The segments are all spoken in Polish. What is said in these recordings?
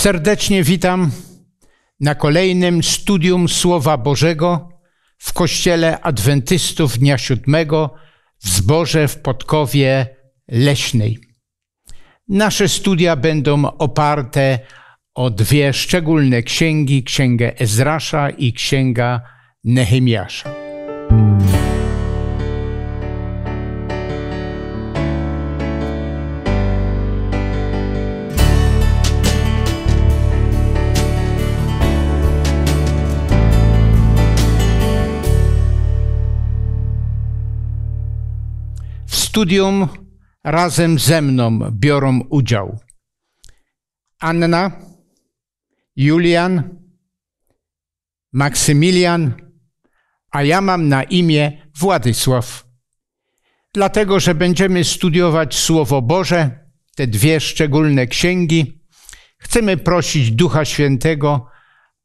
Serdecznie witam na kolejnym studium Słowa Bożego w Kościele Adwentystów Dnia Siódmego w Zborze w Podkowie Leśnej. Nasze studia będą oparte o dwie szczególne księgi, Księgę Ezrasza i Księga Nehemiasza. studium razem ze mną biorą udział Anna, Julian, Maksymilian, a ja mam na imię Władysław. Dlatego, że będziemy studiować Słowo Boże, te dwie szczególne księgi, chcemy prosić Ducha Świętego,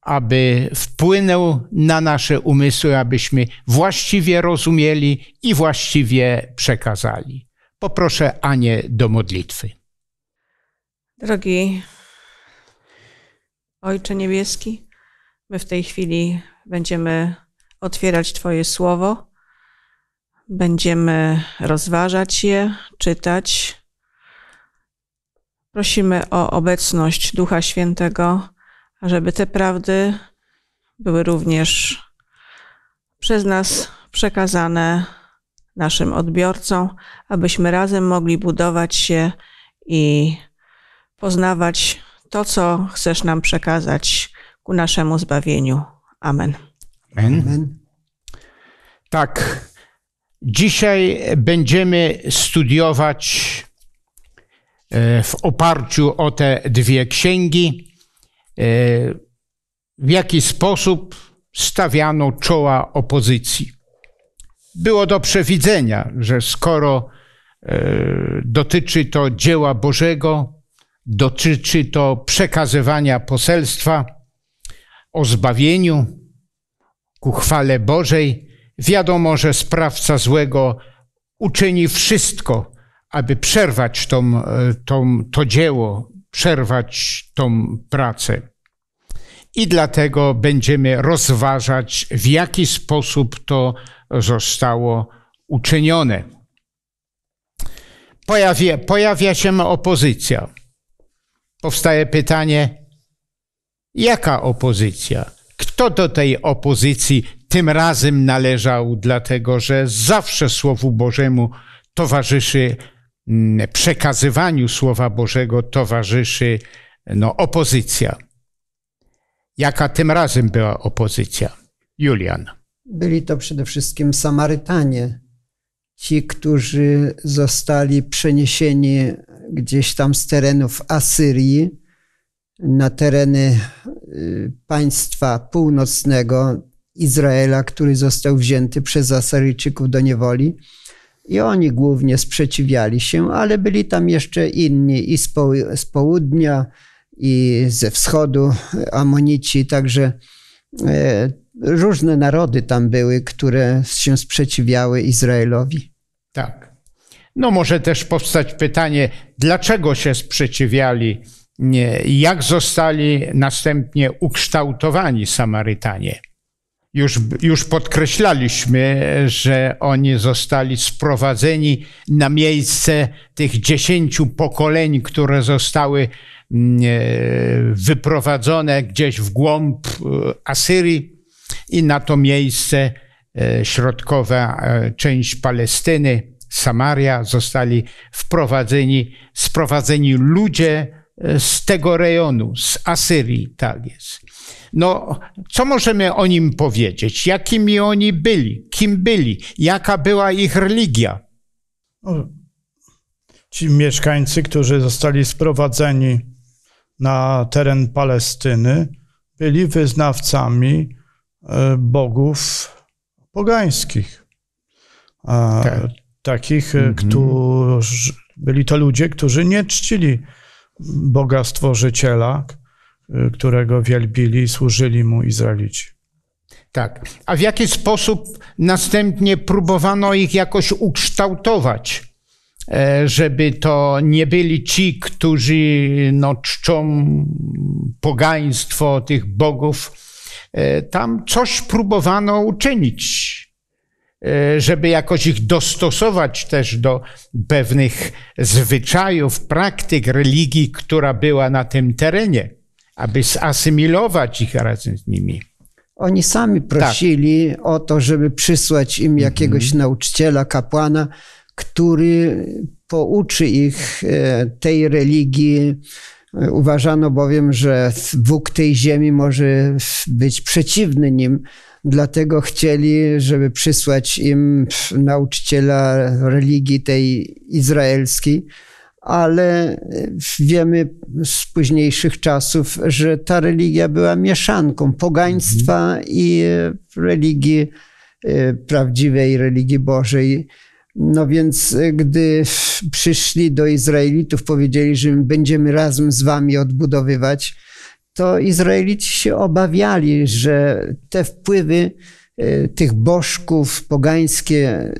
aby wpłynął na nasze umysły, abyśmy właściwie rozumieli i właściwie przekazali. Poproszę Anię do modlitwy. Drogi Ojcze Niebieski, my w tej chwili będziemy otwierać Twoje słowo, będziemy rozważać je, czytać. Prosimy o obecność Ducha Świętego żeby te prawdy były również przez nas przekazane naszym odbiorcom, abyśmy razem mogli budować się i poznawać to, co chcesz nam przekazać ku naszemu zbawieniu. Amen. Amen. Amen. Tak. Dzisiaj będziemy studiować e, w oparciu o te dwie księgi E, w jaki sposób stawiano czoła opozycji. Było do przewidzenia, że skoro e, dotyczy to dzieła Bożego, dotyczy to przekazywania poselstwa o zbawieniu ku chwale Bożej, wiadomo, że sprawca złego uczyni wszystko, aby przerwać tą, e, tą, to dzieło przerwać tą pracę. I dlatego będziemy rozważać, w jaki sposób to zostało uczynione. Pojawia, pojawia się opozycja. Powstaje pytanie, jaka opozycja? Kto do tej opozycji tym razem należał, dlatego że zawsze Słowu Bożemu towarzyszy Mm, przekazywaniu Słowa Bożego towarzyszy no, opozycja. Jaka tym razem była opozycja? Julian. Byli to przede wszystkim Samarytanie, ci, którzy zostali przeniesieni gdzieś tam z terenów Asyrii na tereny y, państwa północnego Izraela, który został wzięty przez Asyryjczyków do niewoli i oni głównie sprzeciwiali się, ale byli tam jeszcze inni i z, po, z południa, i ze wschodu Amonici, także e, różne narody tam były, które się sprzeciwiały Izraelowi. Tak. No może też powstać pytanie, dlaczego się sprzeciwiali, jak zostali następnie ukształtowani Samarytanie? Już, już podkreślaliśmy, że oni zostali sprowadzeni na miejsce tych dziesięciu pokoleń, które zostały mm, e, wyprowadzone gdzieś w głąb e, Asyrii i na to miejsce e, środkowa część Palestyny, Samaria, zostali wprowadzeni, sprowadzeni ludzie z tego rejonu, z Asyrii, tak jest. No, co możemy o nim powiedzieć? Jakimi oni byli? Kim byli? Jaka była ich religia? Ci mieszkańcy, którzy zostali sprowadzeni na teren Palestyny, byli wyznawcami e, bogów pogańskich. Tak. Takich, e, mhm. którzy byli to ludzie, którzy nie czcili Boga Stworzyciela, Y, którego wielbili i służyli mu Izraelici. Tak. A w jaki sposób następnie próbowano ich jakoś ukształtować, e, żeby to nie byli ci, którzy no, czczą pogaństwo tych bogów. E, tam coś próbowano uczynić, e, żeby jakoś ich dostosować też do pewnych zwyczajów, praktyk religii, która była na tym terenie aby zasymilować ich razem z nimi. Oni sami tak. prosili tak. o to, żeby przysłać im mhm. jakiegoś nauczyciela, kapłana, który pouczy ich e, tej religii. Uważano bowiem, że Bóg tej ziemi może być przeciwny nim, dlatego chcieli, żeby przysłać im nauczyciela religii tej izraelskiej ale e, wiemy z późniejszych czasów, że ta religia była mieszanką pogaństwa mhm. i religii, e, prawdziwej religii Bożej. No więc, e, gdy przyszli do Izraelitów, powiedzieli, że będziemy razem z wami odbudowywać, to Izraelici się obawiali, że te wpływy Y, tych bożków pogańskie,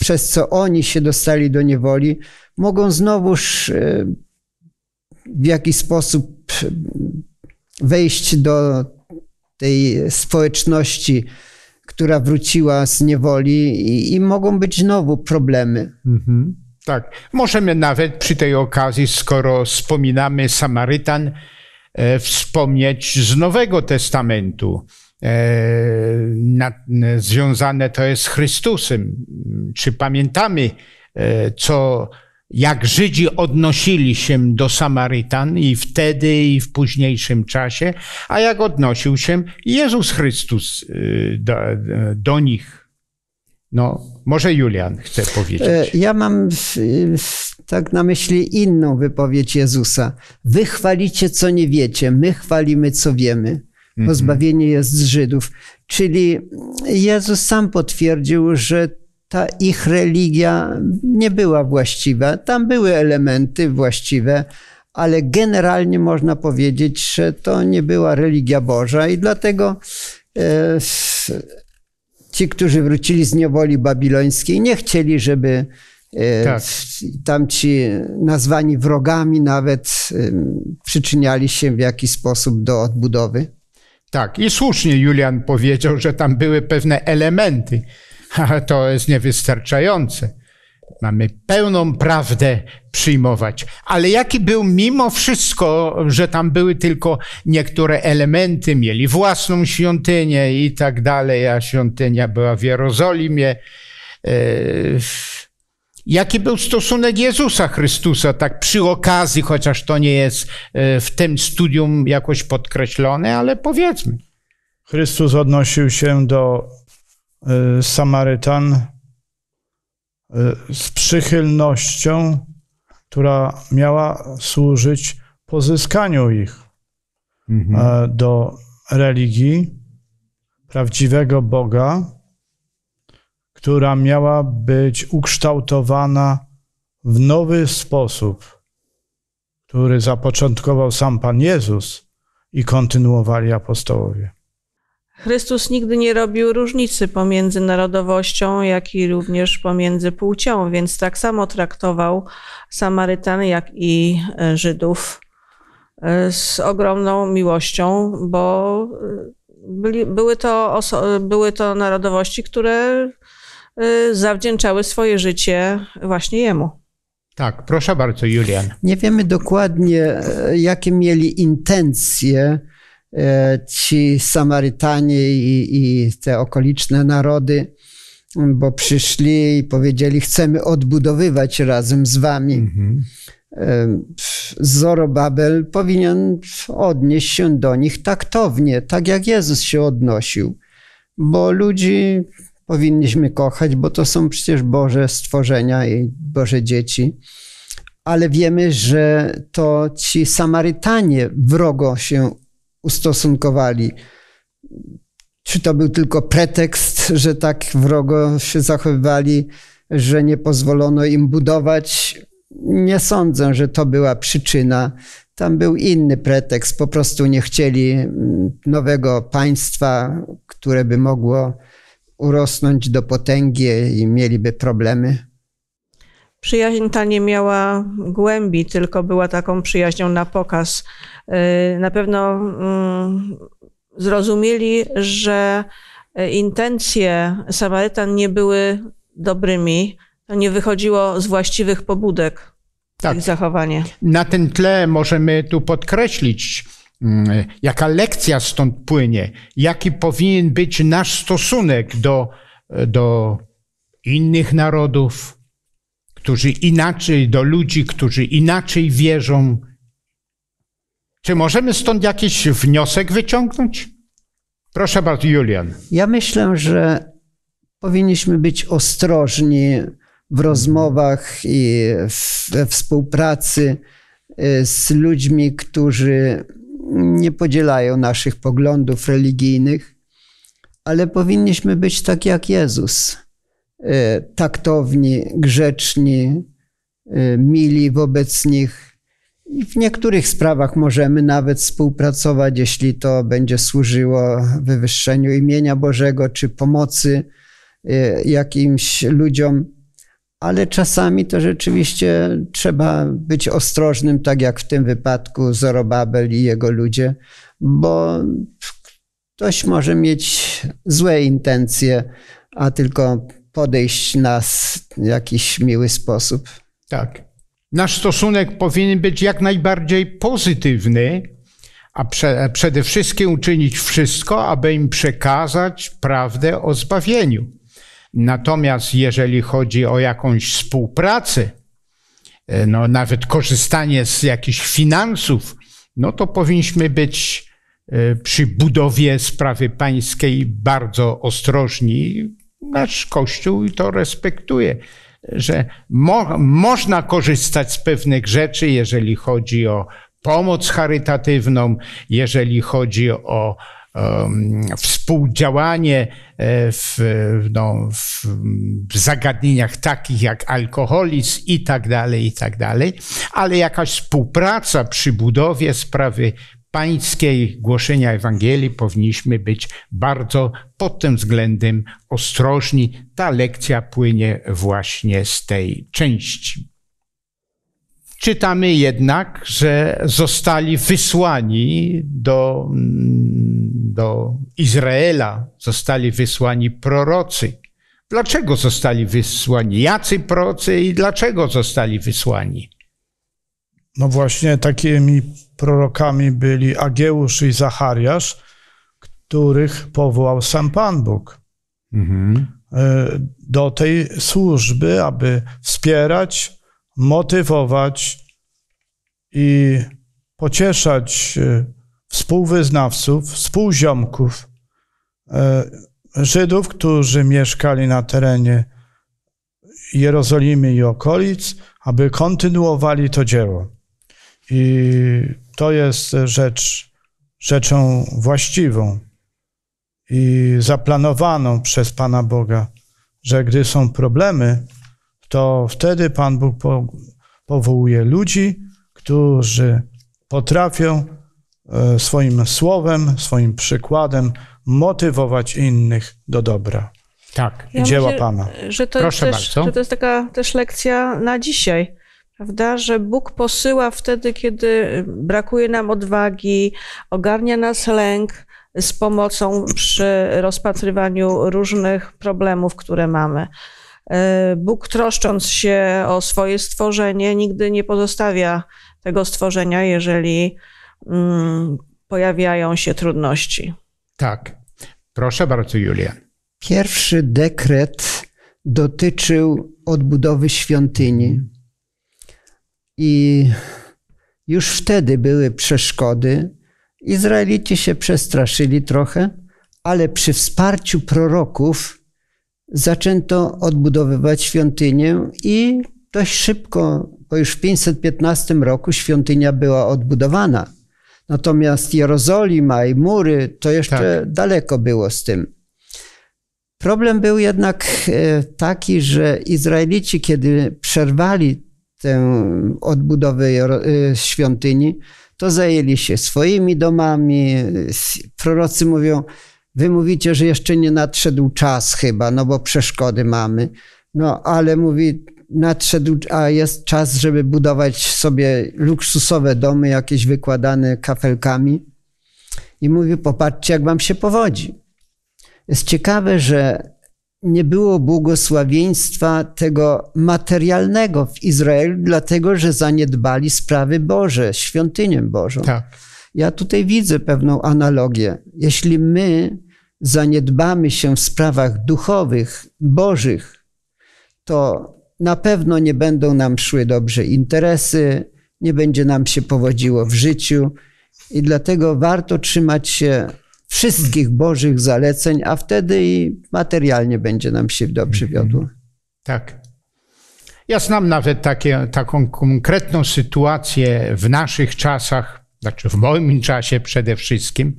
przez co oni się dostali do niewoli, mogą znowuż y, w jakiś sposób y, wejść do tej społeczności, która wróciła z niewoli i, i mogą być znowu problemy. Mhm. Tak. Możemy nawet przy tej okazji, skoro wspominamy Samarytan, e, wspomnieć z Nowego Testamentu E, na, związane to jest z Chrystusem. Czy pamiętamy, e, co, jak Żydzi odnosili się do Samarytan i wtedy, i w późniejszym czasie, a jak odnosił się Jezus Chrystus e, do, do nich? No, może Julian chce powiedzieć. Ja mam tak na myśli inną wypowiedź Jezusa. Wy chwalicie, co nie wiecie, my chwalimy, co wiemy. Mhm. Pozbawienie jest z Żydów. Czyli Jezus sam potwierdził, że ta ich religia nie była właściwa. Tam były elementy właściwe, ale generalnie można powiedzieć, że to nie była religia Boża i dlatego e, ci, którzy wrócili z niewoli babilońskiej, nie chcieli, żeby e, tak. tamci nazwani wrogami nawet e, przyczyniali się w jakiś sposób do odbudowy. Tak, i słusznie Julian powiedział, że tam były pewne elementy, ale to jest niewystarczające. Mamy pełną prawdę przyjmować. Ale jaki był mimo wszystko, że tam były tylko niektóre elementy, mieli własną świątynię i tak dalej, a świątynia była w Jerozolimie. Yy, Jaki był stosunek Jezusa Chrystusa, tak przy okazji, chociaż to nie jest e, w tym studium jakoś podkreślone, ale powiedzmy. Chrystus odnosił się do e, Samarytan e, z przychylnością, która miała służyć pozyskaniu ich mhm. do religii, prawdziwego Boga która miała być ukształtowana w nowy sposób, który zapoczątkował sam Pan Jezus i kontynuowali apostołowie. Chrystus nigdy nie robił różnicy pomiędzy narodowością, jak i również pomiędzy płcią, więc tak samo traktował Samarytan, jak i e, Żydów e, z ogromną miłością, bo e, byli, były, to były to narodowości, które Y, zawdzięczały swoje życie właśnie jemu. Tak, proszę bardzo, Julian. Nie wiemy dokładnie, e, jakie mieli intencje e, ci Samarytanie i, i te okoliczne narody, bo przyszli i powiedzieli: Chcemy odbudowywać razem z wami. Mhm. E, Zorobabel powinien odnieść się do nich taktownie, tak jak Jezus się odnosił, bo ludzi powinniśmy kochać, bo to są przecież Boże stworzenia i Boże dzieci. Ale wiemy, że to ci Samarytanie wrogo się ustosunkowali. Czy to był tylko pretekst, że tak wrogo się zachowywali, że nie pozwolono im budować? Nie sądzę, że to była przyczyna. Tam był inny pretekst. Po prostu nie chcieli mm, nowego państwa, które by mogło urosnąć do potęgi i mieliby problemy? Przyjaźń ta nie miała głębi, tylko była taką przyjaźnią na pokaz. Y, na pewno mm, zrozumieli, że intencje Samarytan nie były dobrymi, to nie wychodziło z właściwych pobudek tak. ich zachowanie. Na tym tle możemy tu podkreślić, Mm, jaka lekcja stąd płynie, jaki powinien być nasz stosunek do, do innych narodów, którzy inaczej, do ludzi, którzy inaczej wierzą. Czy możemy stąd jakiś wniosek wyciągnąć? Proszę bardzo, Julian. Ja myślę, że powinniśmy być ostrożni w rozmowach i we współpracy y, z ludźmi, którzy nie podzielają naszych poglądów religijnych, ale powinniśmy być tak jak Jezus. E, taktowni, grzeczni, e, mili wobec nich. I w niektórych sprawach możemy nawet współpracować, jeśli to będzie służyło wywyższeniu imienia Bożego czy pomocy e, jakimś ludziom ale czasami to rzeczywiście trzeba być ostrożnym, tak jak w tym wypadku Zorobabel i jego ludzie, bo ktoś może mieć złe intencje, a tylko podejść nas w jakiś miły sposób. Tak. Nasz stosunek powinien być jak najbardziej pozytywny, a, prze, a przede wszystkim uczynić wszystko, aby im przekazać prawdę o zbawieniu. Natomiast jeżeli chodzi o jakąś współpracę, e, no nawet korzystanie z jakichś finansów, no to powinniśmy być e, przy budowie sprawy pańskiej bardzo ostrożni. Nasz Kościół to respektuje, że mo można korzystać z pewnych rzeczy, jeżeli chodzi o pomoc charytatywną, jeżeli chodzi o współdziałanie e, w, no, w, zagadnieniach takich jak alkoholizm i tak dalej, i tak dalej, ale jakaś współpraca przy budowie sprawy pańskiej głoszenia Ewangelii powinniśmy być bardzo pod tym względem ostrożni. Ta lekcja płynie właśnie z tej części. Czytamy jednak, że zostali wysłani do, mm, do Izraela, zostali wysłani prorocy. Dlaczego zostali wysłani? Jacy prorocy i dlaczego zostali wysłani? No właśnie takimi prorokami byli Ageusz i Zachariasz, których powołał sam Pan Bóg mhm. E, do tej służby, aby wspierać motywować i pocieszać e, współwyznawców, współziomków, e, Żydów, którzy mieszkali na terenie Jerozolimy i okolic, aby kontynuowali to dzieło. I to jest rzecz, rzeczą właściwą i zaplanowaną przez Pana Boga, że gdy są problemy, to wtedy Pan Bóg powołuje ludzi, którzy potrafią e, swoim słowem, swoim przykładem motywować innych do dobra. Tak, ja dzieła myślę, Pana. Że to, Proszę jest też, bardzo. że to jest taka też lekcja na dzisiaj prawda, że Bóg posyła wtedy, kiedy brakuje nam odwagi, ogarnia nas lęk z pomocą przy rozpatrywaniu różnych problemów, które mamy. E, Bóg troszcząc się o swoje stworzenie, nigdy nie pozostawia tego stworzenia, jeżeli mm, pojawiają się trudności. Tak. Proszę bardzo, Julia. Pierwszy dekret dotyczył odbudowy świątyni. I już wtedy były przeszkody. Izraelici się przestraszyli trochę, ale przy wsparciu proroków zaczęto odbudowywać świątynię i dość szybko, bo już w 515 roku świątynia była odbudowana. Natomiast Jerozolima i mury to jeszcze tak. daleko było z tym. Problem był jednak e, taki, że Izraelici, kiedy przerwali tę odbudowę e, świątyni, to zajęli się swoimi domami. Prorocy mówią, Wy mówicie, że jeszcze nie nadszedł czas chyba, no bo przeszkody mamy. No ale mówi, nadszedł, a jest czas, żeby budować sobie luksusowe domy, jakieś wykładane kafelkami. I mówi, popatrzcie, jak wam się powodzi. Jest ciekawe, że nie było błogosławieństwa tego materialnego w Izraelu, dlatego że zaniedbali sprawy Boże, świątynię Bożą. Tak. Ja tutaj widzę pewną analogię. Jeśli my zaniedbamy się w sprawach duchowych, bożych, to na pewno nie będą nam szły dobrze interesy, nie będzie nam się powodziło w życiu i dlatego warto trzymać się wszystkich Bożych zaleceń, a wtedy i materialnie będzie nam się dobrze wiodło. Mhm. Tak. Ja znam nawet takie, taką konkretną sytuację w naszych czasach, znaczy w moim czasie przede wszystkim,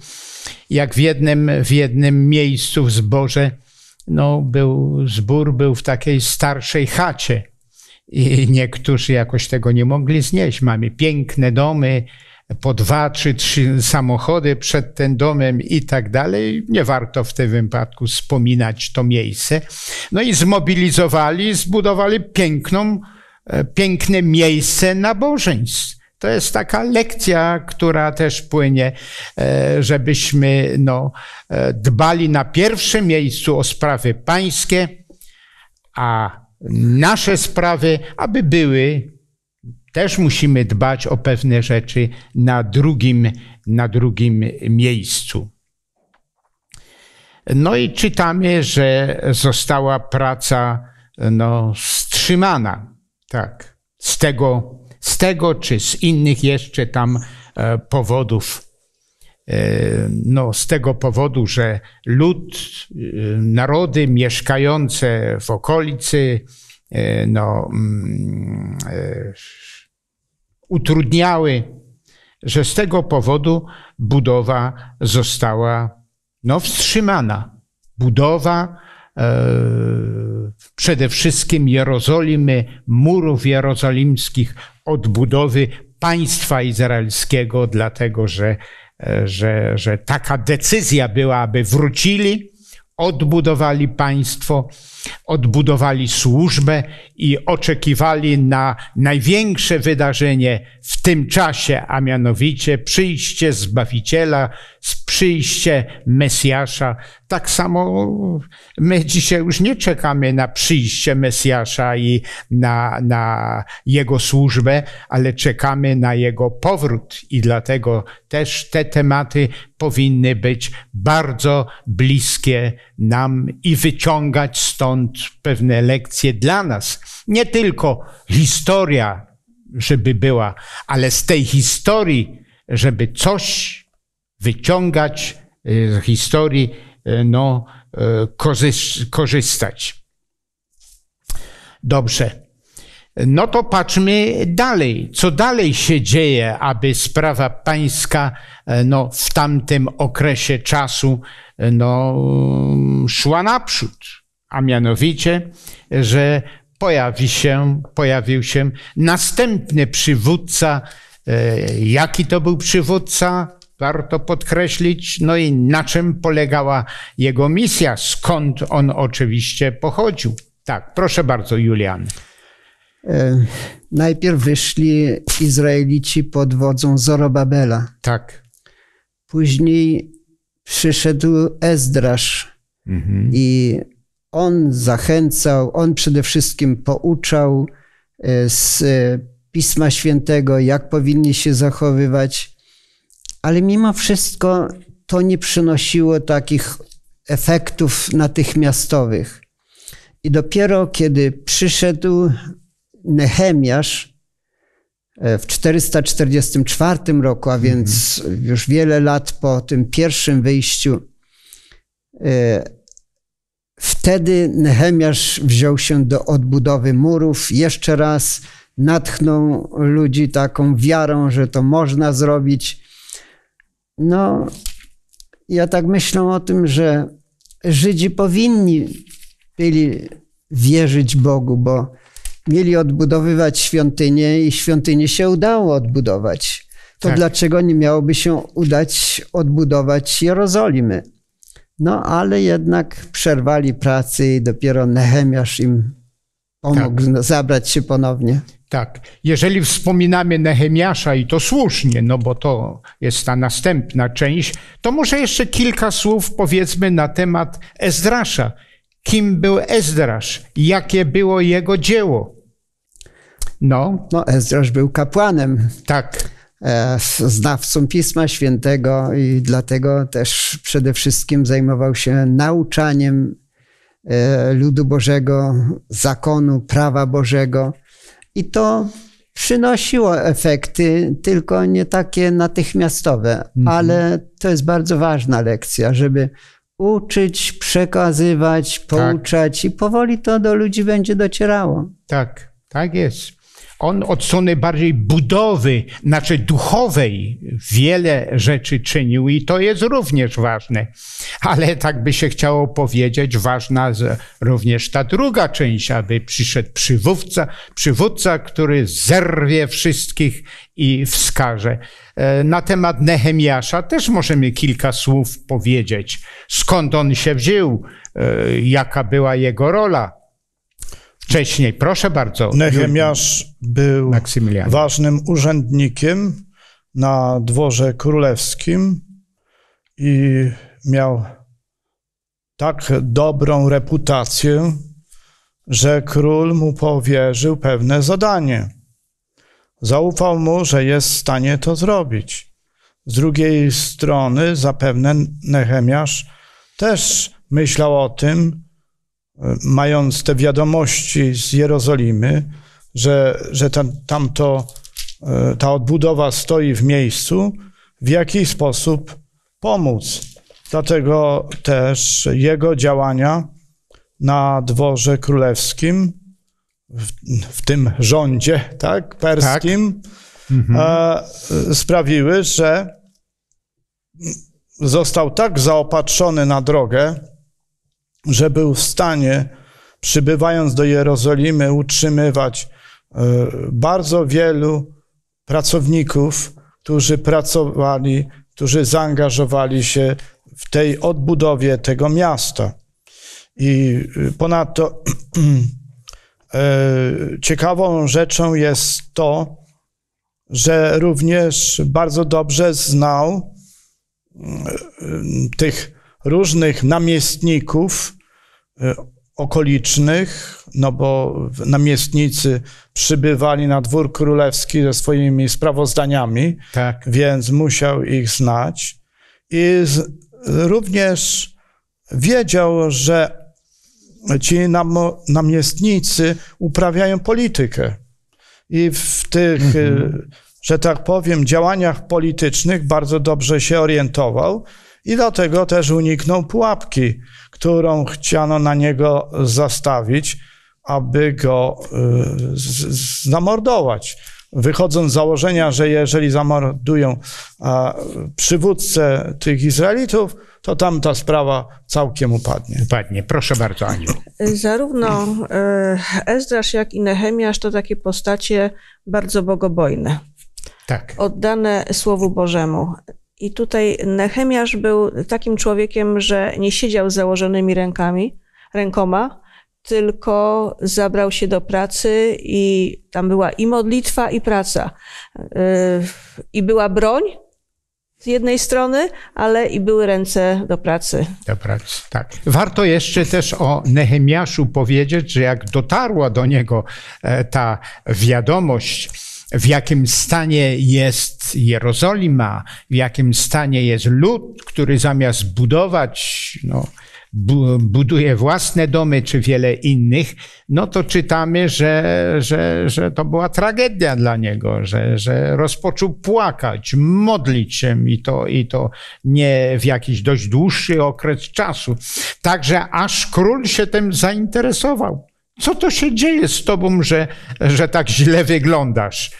jak w jednym, w jednym miejscu w zborze, no był, zbór był w takiej starszej chacie i niektórzy jakoś tego nie mogli znieść. Mamy piękne domy, po dwa czy trzy samochody przed tym domem i tak dalej. Nie warto w tym wypadku wspominać to miejsce. No i zmobilizowali, zbudowali piękną, e, piękne miejsce nabożeństw. To jest taka lekcja, która też płynie, e, żebyśmy no, e, dbali na pierwszym miejscu o sprawy pańskie, a nasze sprawy, aby były, też musimy dbać o pewne rzeczy na drugim, na drugim miejscu. No i czytamy, że została praca no, wstrzymana. Tak, z tego z tego czy z innych jeszcze tam e, powodów. E, no, z tego powodu, że lud, e, narody mieszkające w okolicy, no, mm, utrudniały, że z tego powodu budowa została no, wstrzymana. Budowa e, przede wszystkim Jerozolimy, murów jerozolimskich, odbudowy państwa izraelskiego, dlatego że, e, że, że taka decyzja była, aby wrócili, odbudowali państwo, odbudowali służbę i oczekiwali na największe wydarzenie w tym czasie, a mianowicie przyjście Zbawiciela z przyjście Mesjasza. Tak samo my dzisiaj już nie czekamy na przyjście Mesjasza i na, na jego służbę, ale czekamy na jego powrót i dlatego też te tematy powinny być bardzo bliskie nam i wyciągać stąd pewne lekcje dla nas. Nie tylko historia, żeby była, ale z tej historii, żeby coś wyciągać y, z historii, y, no, y, korzystać. Dobrze. No to patrzmy dalej, co dalej się dzieje, aby sprawa pańska no, w tamtym okresie czasu no, szła naprzód. A mianowicie, że pojawi się, pojawił się następny przywódca. Jaki to był przywódca? Warto podkreślić, no i na czym polegała jego misja, skąd on oczywiście pochodził. Tak, proszę bardzo, Julian. E, najpierw wyszli Izraelici pod wodzą Zorobabela. Tak. Później przyszedł Ezdrasz mhm. i on zachęcał, on przede wszystkim pouczał e, z Pisma Świętego, jak powinni się zachowywać ale mimo wszystko to nie przynosiło takich efektów natychmiastowych. I dopiero kiedy przyszedł Nehemiasz e, w 444 roku, a więc mhm. już wiele lat po tym pierwszym wyjściu, e, wtedy Nehemiasz wziął się do odbudowy murów jeszcze raz, natchnął ludzi taką wiarą, że to można zrobić no, ja tak myślę o tym, że Żydzi powinni byli wierzyć Bogu, bo mieli odbudowywać świątynię i świątynię się udało odbudować. To tak. dlaczego nie miałoby się udać odbudować Jerozolimy? No ale jednak przerwali pracy i dopiero Nehemiasz im pomógł tak. zabrać się ponownie. Tak. Jeżeli wspominamy Nehemiasza i to słusznie, no bo to jest ta następna część, to może jeszcze kilka słów powiedzmy na temat Ezdrasza. Kim był Ezdrasz? Jakie było jego dzieło? No. No, Ezdrasz był kapłanem. Tak. E, znawcą Pisma Świętego i dlatego też przede wszystkim zajmował się nauczaniem E, ludu Bożego, zakonu, prawa Bożego. I to przynosiło efekty, tylko nie takie natychmiastowe, mhm. ale to jest bardzo ważna lekcja, żeby uczyć, przekazywać, pouczać tak. i powoli to do ludzi będzie docierało. Tak, tak jest. On od strony bardziej budowy, znaczy duchowej, wiele rzeczy czynił i to jest również ważne. Ale tak by się chciało powiedzieć, ważna również ta druga część, aby przyszedł przywódca, przywódca, który zerwie wszystkich i wskaże. E, na temat Nehemiasza też możemy kilka słów powiedzieć. Skąd on się wziął? E, jaka była jego rola? wcześniej. Proszę bardzo. Nehemiasz był ważnym urzędnikiem na dworze królewskim i miał tak dobrą reputację, że król mu powierzył pewne zadanie. Zaufał mu, że jest w stanie to zrobić. Z drugiej strony, zapewne Nehemiasz też myślał o tym, mając te wiadomości z Jerozolimy, że, że tam, tamto, e, ta odbudowa stoi w miejscu, w jaki sposób pomóc. Dlatego też jego działania na dworze królewskim, w, w tym rządzie tak, perskim, tak. Mhm. E, sprawiły, że został tak zaopatrzony na drogę, że był w stanie, przybywając do Jerozolimy, utrzymywać e, bardzo wielu pracowników, którzy pracowali, którzy zaangażowali się w tej odbudowie tego miasta. I e, ponadto e, ciekawą rzeczą jest to, że również bardzo dobrze znał tych różnych namiestników, E, okolicznych, no bo namiestnicy przybywali na dwór królewski ze swoimi sprawozdaniami, tak. więc musiał ich znać. I z, również wiedział, że ci nam, namiestnicy uprawiają politykę. I w tych, e, mhm. że tak powiem, działaniach politycznych bardzo dobrze się orientował i dlatego też uniknął pułapki którą chciano na niego zastawić, aby go y, zamordować. Wychodząc z założenia, że jeżeli zamordują przywódcę tych Izraelitów, to tam ta sprawa całkiem upadnie. Upadnie. Proszę bardzo, Aniu. Y, zarówno y, Ezdrasz, jak i Nehemiasz to takie postacie bardzo bogobojne. Tak. Oddane Słowu Bożemu. I tutaj Nehemiasz był takim człowiekiem, że nie siedział z założonymi rękami, rękoma, tylko zabrał się do pracy i tam była i modlitwa, i praca. Y, I była broń z jednej strony, ale i były ręce do pracy. Do pracy, tak. Warto jeszcze też o Nehemiaszu powiedzieć, że jak dotarła do niego e, ta wiadomość, w jakim stanie jest Jerozolima, w jakim stanie jest lud, który zamiast budować, no, bu buduje własne domy czy wiele innych, no to czytamy, że, że, że to była tragedia dla niego, że, że rozpoczął płakać, modlić się i to, i to nie w jakiś dość dłuższy okres czasu. Także aż król się tym zainteresował co to się dzieje z tobą, że, że tak źle wyglądasz?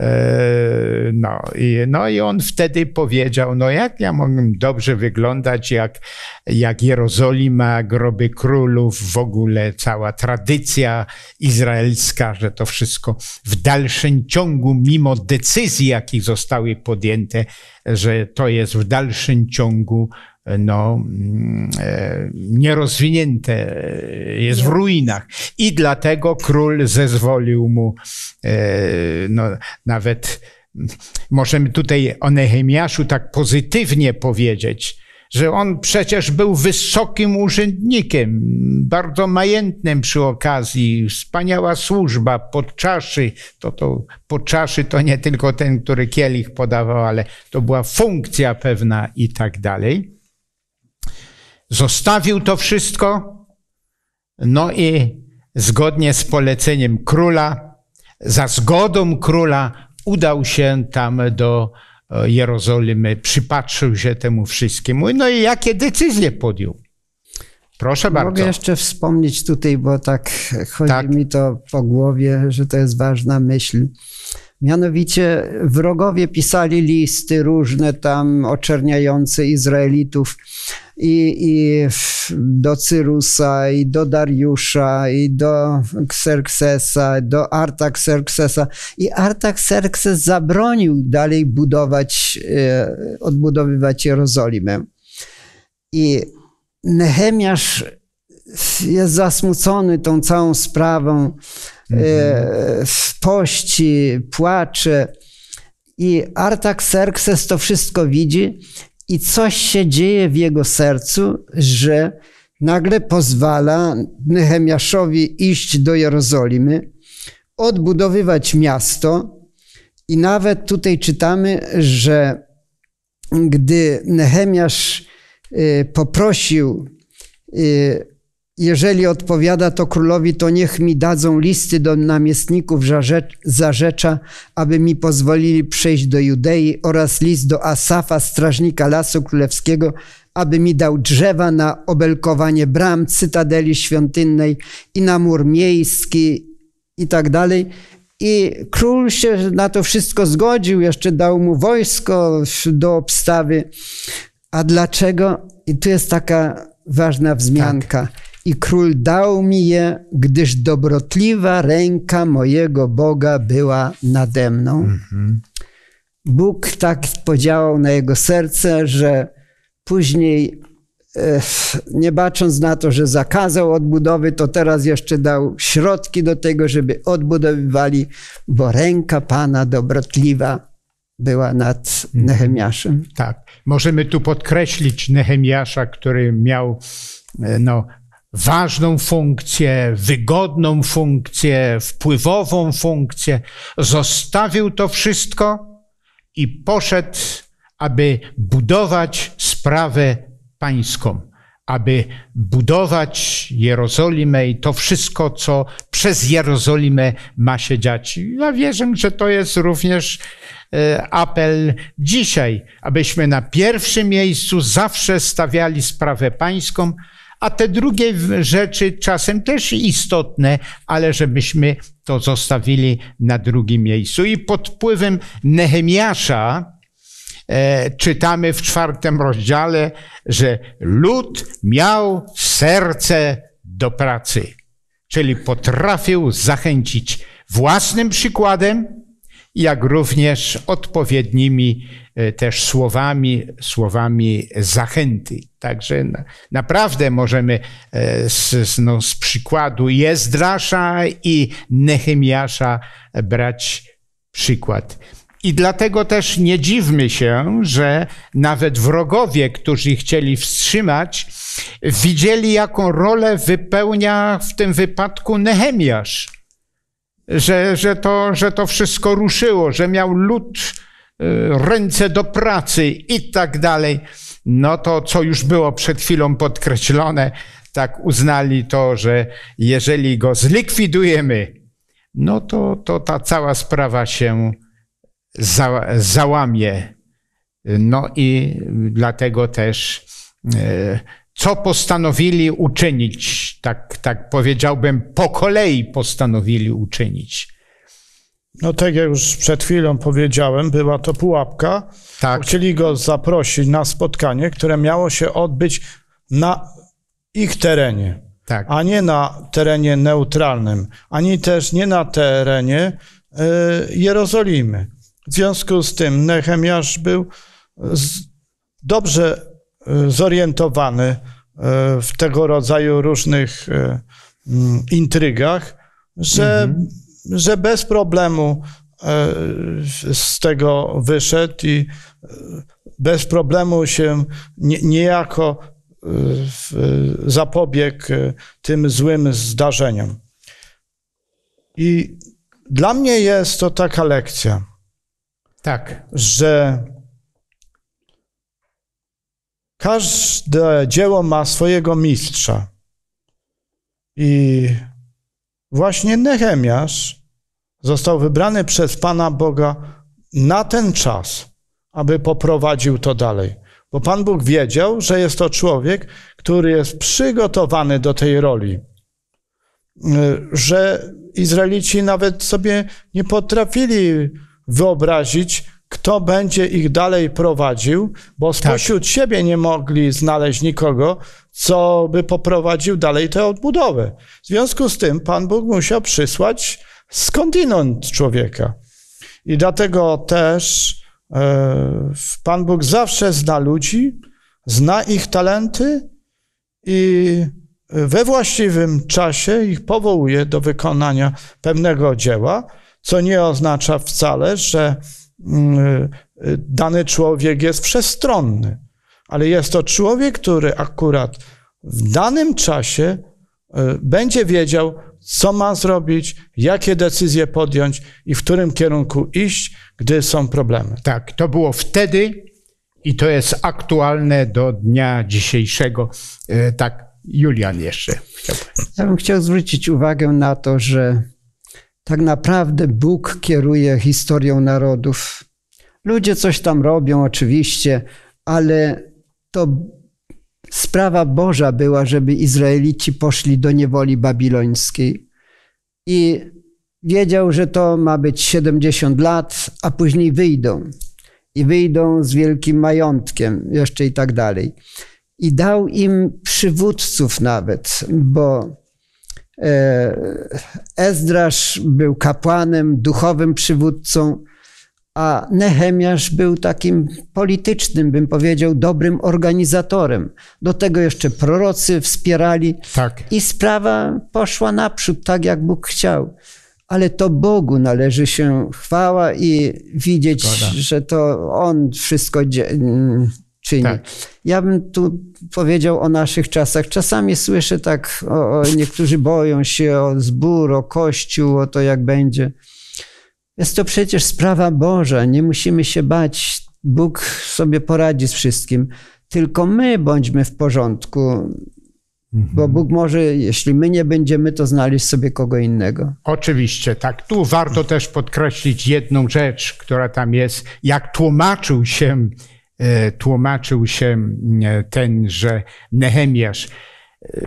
E, no i, no i on wtedy powiedział, no jak ja mogę dobrze wyglądać, jak, jak Jerozolima, groby królów, w ogóle cała tradycja izraelska, że to wszystko w dalszym ciągu, mimo decyzji, jakich zostały podjęte, że to jest w dalszym ciągu no, mm, e, nierozwinięte, e, jest w ruinach. I dlatego król zezwolił mu e, no, nawet, mm, możemy tutaj o Nehemiaszu tak pozytywnie powiedzieć, że on przecież był wysokim urzędnikiem, bardzo majętnym przy okazji, wspaniała służba, podczaszy, to, to podczaszy to nie tylko ten, który kielich podawał, ale to była funkcja pewna i tak dalej. Zostawił to wszystko, no i zgodnie z poleceniem króla, za zgodą króla udał się tam do e, Jerozolimy, przypatrzył się temu wszystkiemu. No i jakie decyzje podjął? Proszę bardzo. Mogę jeszcze wspomnieć tutaj, bo tak chodzi tak. mi to po głowie, że to jest ważna myśl. Mianowicie wrogowie pisali listy różne tam oczerniające Izraelitów i, i do Cyrusa, i do Dariusza, i do Xerxesa, do Artaxerxesa. I Artaxerxes zabronił dalej budować, e, odbudowywać Jerozolimę. I Nehemiasz jest zasmucony tą całą sprawą, e, mhm. pości, płacze. I Artaxerxes to wszystko widzi i coś się dzieje w jego sercu, że nagle pozwala Nehemiaszowi iść do Jerozolimy, odbudowywać miasto. I nawet tutaj czytamy, że gdy Nehemiasz y, poprosił y, jeżeli odpowiada to królowi, to niech mi dadzą listy do namiestników Zarzecza, aby mi pozwolili przejść do Judei oraz list do Asafa, strażnika Lasu Królewskiego, aby mi dał drzewa na obelkowanie bram, cytadeli świątynnej i na mur miejski i tak dalej. I król się na to wszystko zgodził, jeszcze dał mu wojsko do obstawy. A dlaczego? I tu jest taka ważna wzmianka. Tak i król dał mi je, gdyż dobrotliwa ręka mojego Boga była nade mną. Mhm. Bóg tak podziałał na jego serce, że później, nie bacząc na to, że zakazał odbudowy, to teraz jeszcze dał środki do tego, żeby odbudowywali, bo ręka Pana dobrotliwa była nad mhm. Nehemiaszem. Tak. Możemy tu podkreślić Nehemiasza, który miał e, no, ważną funkcję, wygodną funkcję, wpływową funkcję. Zostawił to wszystko i poszedł, aby budować sprawę pańską, aby budować Jerozolimę i to wszystko, co przez Jerozolimę ma się dziać. Ja wierzę, że to jest również e, apel dzisiaj, abyśmy na pierwszym miejscu zawsze stawiali sprawę pańską, a te drugie rzeczy czasem też istotne, ale żebyśmy to zostawili na drugim miejscu. I pod wpływem Nehemiasza e, czytamy w czwartym rozdziale, że lud miał serce do pracy, czyli potrafił zachęcić własnym przykładem, jak również odpowiednimi e, też słowami, słowami zachęty. Także naprawdę możemy e, z, z, no, z przykładu Jezdrasza i Nehemiasza brać przykład. I dlatego też nie dziwmy się, że nawet wrogowie, którzy chcieli wstrzymać, widzieli, jaką rolę wypełnia w tym wypadku Nehemiasz że, że, to, że to wszystko ruszyło, że miał lud y, ręce do pracy i tak dalej. No to, co już było przed chwilą podkreślone, tak uznali to, że jeżeli go zlikwidujemy, no to, to ta cała sprawa się za, załamie. No i dlatego też y, co postanowili uczynić, tak, tak powiedziałbym, po kolei postanowili uczynić. No tak jak już przed chwilą powiedziałem, była to pułapka. Tak. Chcieli go zaprosić na spotkanie, które miało się odbyć na ich terenie, tak. a nie na terenie neutralnym, ani też nie na terenie y, Jerozolimy. W związku z tym Nehemiasz był z, dobrze Y, zorientowany y, w tego rodzaju różnych y, mm, intrygach, że, mhm. że bez problemu z tego wyszedł i bez problemu się niejako zapobiegł tym złym zdarzeniom. I dla mnie jest to taka lekcja. Tak. Że Każde dzieło ma swojego mistrza. I właśnie Nehemiasz został wybrany przez Pana Boga na ten czas, aby poprowadził to dalej. Bo Pan Bóg wiedział, że jest to człowiek, który jest przygotowany do tej roli. Że Izraelici nawet sobie nie potrafili wyobrazić, kto będzie ich dalej prowadził, bo tak. spośród tak. siebie nie mogli znaleźć nikogo, co by poprowadził dalej tę odbudowę. W związku z tym Pan Bóg musiał przysłać skądinąd człowieka. I dlatego też yy, Pan Bóg zawsze zna ludzi, zna ich talenty i we właściwym czasie ich powołuje do wykonania pewnego dzieła, co nie oznacza wcale, że Y, y, dany człowiek jest wszechstronny, ale jest to człowiek, który akurat w danym czasie y, będzie wiedział, co ma zrobić, jakie decyzje podjąć i w którym kierunku iść, gdy są problemy. Tak, to było wtedy i to jest aktualne do dnia dzisiejszego. Tak, Julian jeszcze. Ja bym chciał zwrócić uwagę na to, że tak naprawdę Bóg kieruje historią narodów. Ludzie coś tam robią, oczywiście, ale to sprawa Boża była, żeby Izraelici poszli do niewoli babilońskiej. I wiedział, że to ma być 70 lat, a później wyjdą. I wyjdą z wielkim majątkiem, jeszcze i tak dalej. I dał im przywódców nawet, bo E, Ezdrasz był kapłanem, duchowym przywódcą, a Nehemiasz był takim politycznym, bym powiedział, dobrym organizatorem. Do tego jeszcze prorocy wspierali tak. i sprawa poszła naprzód, tak jak Bóg chciał. Ale to Bogu należy się chwała i widzieć, Zgoda. że to On wszystko czyni. Tak. Ja bym tu powiedział o naszych czasach. Czasami słyszę tak, o, o, niektórzy boją się o zbór, o kościół, o to jak będzie. Jest to przecież sprawa Boża, nie musimy się bać. Bóg sobie poradzi z wszystkim. Tylko my bądźmy w porządku. Bo mhm. Bóg może, jeśli my nie będziemy, to znaleźć sobie kogo innego. Oczywiście, tak. Tu warto też podkreślić jedną rzecz, która tam jest. Jak tłumaczył się E, tłumaczył się mm, e, że Nehemiasz. E,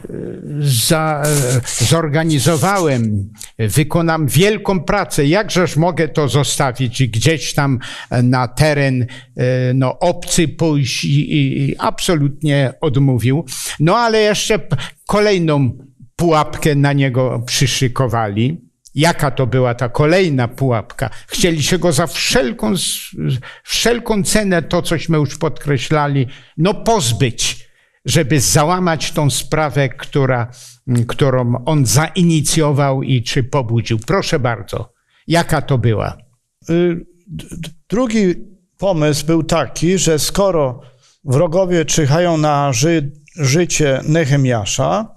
za, zorganizowałem, wykonam wielką pracę, jakżeż mogę to zostawić i gdzieś tam na teren no, obcy pójść i, i absolutnie odmówił. No ale jeszcze kolejną pułapkę na niego przyszykowali Jaka to była ta kolejna pułapka? Chcieli się go za wszelką, wszelką cenę, to cośmy już podkreślali, no pozbyć, żeby załamać tą sprawę, która, mm, którą on zainicjował i czy pobudził. Proszę bardzo, jaka to była? Y, drugi pomysł był taki, że skoro wrogowie czyhają na ży życie Nehemiasza,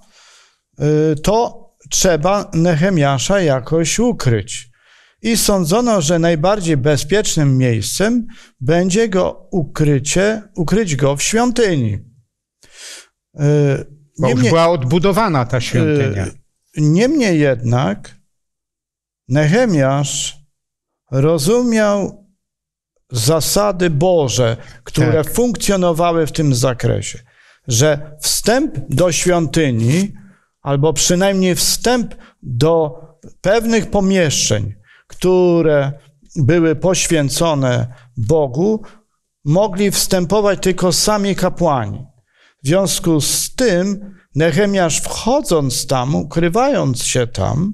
y, to trzeba Nehemiasza jakoś ukryć. I sądzono, że najbardziej bezpiecznym miejscem będzie go ukrycie, ukryć go w świątyni. E, Bo niemniej, już była odbudowana ta świątynia. E, niemniej jednak Nehemiasz rozumiał zasady Boże, które tak. funkcjonowały w tym zakresie, że wstęp do świątyni albo przynajmniej wstęp do pewnych pomieszczeń, które były poświęcone Bogu, mogli wstępować tylko sami kapłani. W związku z tym Nehemiasz wchodząc tam, ukrywając się tam,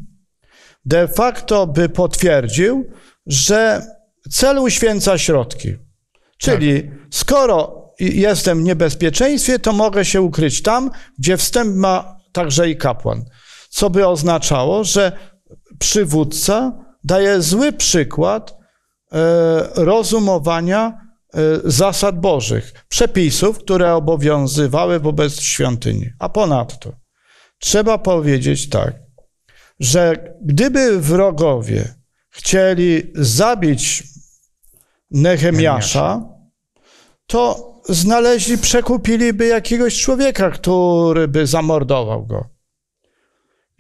de facto by potwierdził, że cel uświęca środki. Czyli tak. skoro jestem w niebezpieczeństwie, to mogę się ukryć tam, gdzie wstęp ma także i kapłan. Co by oznaczało, że przywódca daje zły przykład e, rozumowania e, zasad bożych, przepisów, które obowiązywały wobec świątyni. A ponadto trzeba powiedzieć tak, że gdyby wrogowie chcieli zabić Nehemiasza, to znaleźli, przekupiliby jakiegoś człowieka, który by zamordował go.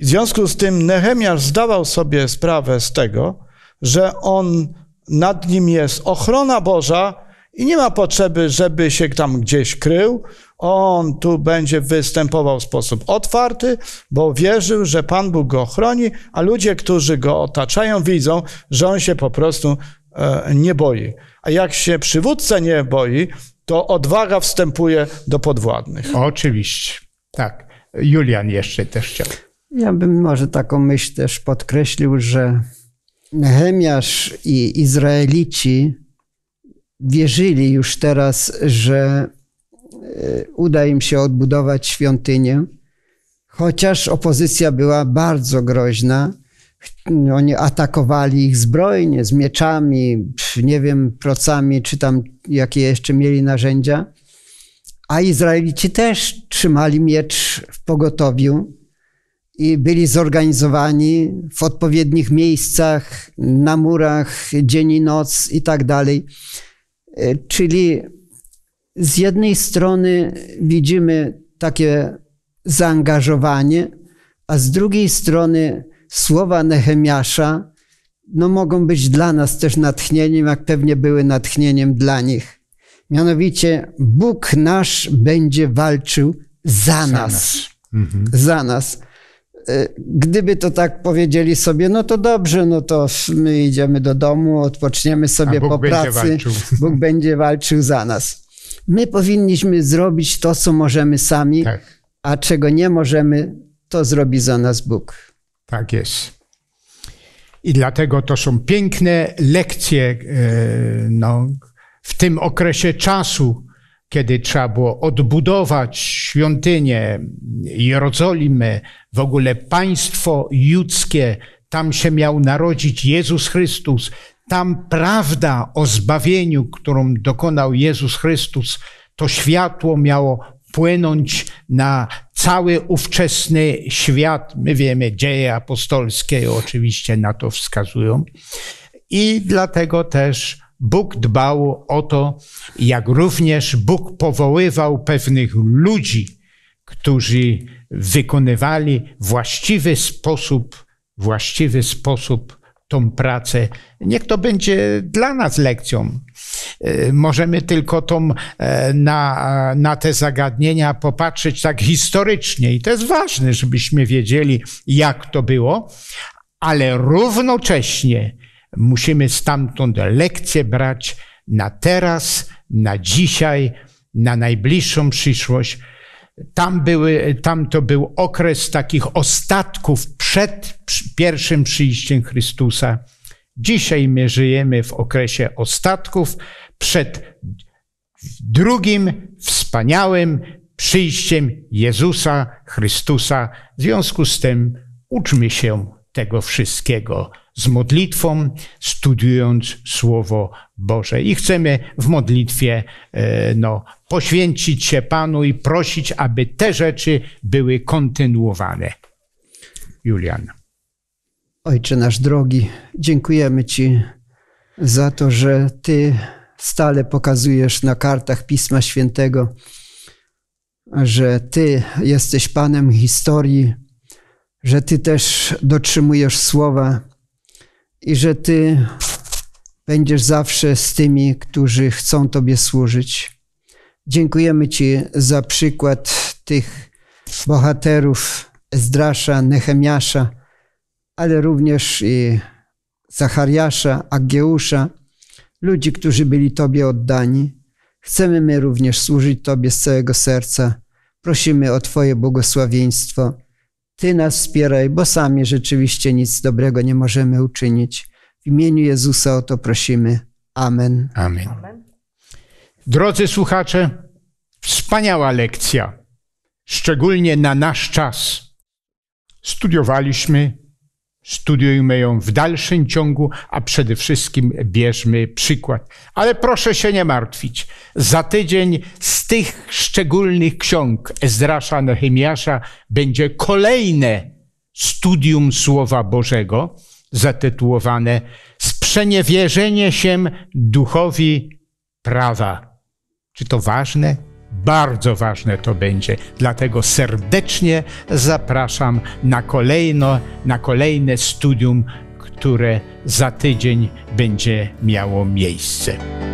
W związku z tym Nehemiasz zdawał sobie sprawę z tego, że on nad nim jest ochrona Boża i nie ma potrzeby, żeby się tam gdzieś krył. On tu będzie występował w sposób otwarty, bo wierzył, że Pan Bóg go chroni, a ludzie, którzy go otaczają, widzą, że on się po prostu e, nie boi. A jak się przywódca nie boi, to odwaga wstępuje do podwładnych. Oczywiście, tak. Julian jeszcze też chciał. Ja bym może taką myśl też podkreślił, że Nehemiasz i Izraelici wierzyli już teraz, że e, uda im się odbudować świątynię, chociaż opozycja była bardzo groźna oni no, atakowali ich zbrojnie, z mieczami, nie wiem, procami, czy tam jakie jeszcze mieli narzędzia. A Izraelici też trzymali miecz w pogotowiu i byli zorganizowani w odpowiednich miejscach, na murach, dzień i noc i tak dalej. E, czyli z jednej strony widzimy takie zaangażowanie, a z drugiej strony słowa Nehemiasza no, mogą być dla nas też natchnieniem, jak pewnie były natchnieniem dla nich. Mianowicie Bóg nasz będzie walczył za, za nas. Mhm. Za nas. E, gdyby to tak powiedzieli sobie, no to dobrze, no to my idziemy do domu, odpoczniemy sobie po pracy. Walczył. Bóg będzie walczył za nas. My powinniśmy zrobić to, co możemy sami, tak. a czego nie możemy, to zrobi za nas Bóg. Tak jest. I dlatego to są piękne lekcje e, no, w tym okresie czasu, kiedy trzeba było odbudować świątynię Jerozolimy, w ogóle państwo judzkie, tam się miał narodzić Jezus Chrystus. Tam prawda o zbawieniu, którą dokonał Jezus Chrystus, to światło miało wpłynąć na cały ówczesny świat. My wiemy, dzieje apostolskie oczywiście na to wskazują. I dlatego też Bóg dbał o to, jak również Bóg powoływał pewnych ludzi, którzy wykonywali właściwy sposób, właściwy sposób tą pracę. Niech to będzie dla nas lekcją. E, możemy tylko tą, e, na, na te zagadnienia popatrzeć tak historycznie i to jest ważne, żebyśmy wiedzieli, jak to było, ale równocześnie musimy stamtąd lekcje brać na teraz, na dzisiaj, na najbliższą przyszłość tam, były, tam to był okres takich ostatków przed pierwszym przyjściem Chrystusa. Dzisiaj my żyjemy w okresie ostatków przed drugim wspaniałym przyjściem Jezusa Chrystusa. W związku z tym uczmy się tego wszystkiego z modlitwą, studiując Słowo Boże. I chcemy w modlitwie e, no, poświęcić się Panu i prosić, aby te rzeczy były kontynuowane. Julian. Ojcze nasz drogi, dziękujemy Ci za to, że Ty stale pokazujesz na kartach Pisma Świętego, że Ty jesteś Panem historii, że Ty też dotrzymujesz słowa i że Ty będziesz zawsze z tymi, którzy chcą Tobie służyć. Dziękujemy Ci za przykład tych bohaterów Ezdrasza, Nehemiasza, ale również i Zachariasza, Ageusza, ludzi, którzy byli Tobie oddani. Chcemy my również służyć Tobie z całego serca. Prosimy o Twoje błogosławieństwo. Ty nas wspieraj, bo sami rzeczywiście nic dobrego nie możemy uczynić. W imieniu Jezusa o to prosimy. Amen. Amen. Amen. Drodzy słuchacze, wspaniała lekcja, szczególnie na nasz czas. Studiowaliśmy, studiujmy ją w dalszym ciągu, a przede wszystkim bierzmy przykład. Ale proszę się nie martwić. Za tydzień z tych szczególnych ksiąg Ezdrasza Nehemiasza będzie kolejne studium Słowa Bożego zatytułowane Sprzeniewierzenie się duchowi prawa. Czy to ważne? Bardzo ważne to będzie. Dlatego serdecznie zapraszam na, kolejno, na kolejne studium, które za tydzień będzie miało miejsce.